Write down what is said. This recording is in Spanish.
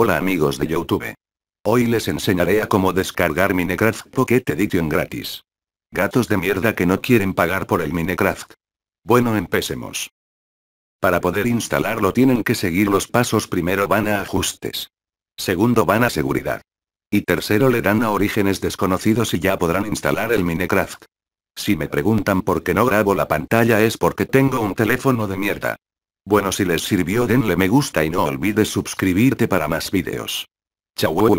Hola amigos de Youtube. Hoy les enseñaré a cómo descargar Minecraft Pocket Edition gratis. Gatos de mierda que no quieren pagar por el Minecraft. Bueno empecemos. Para poder instalarlo tienen que seguir los pasos primero van a ajustes. Segundo van a seguridad. Y tercero le dan a orígenes desconocidos y ya podrán instalar el Minecraft. Si me preguntan por qué no grabo la pantalla es porque tengo un teléfono de mierda. Bueno si les sirvió denle me gusta y no olvides suscribirte para más videos. Chau.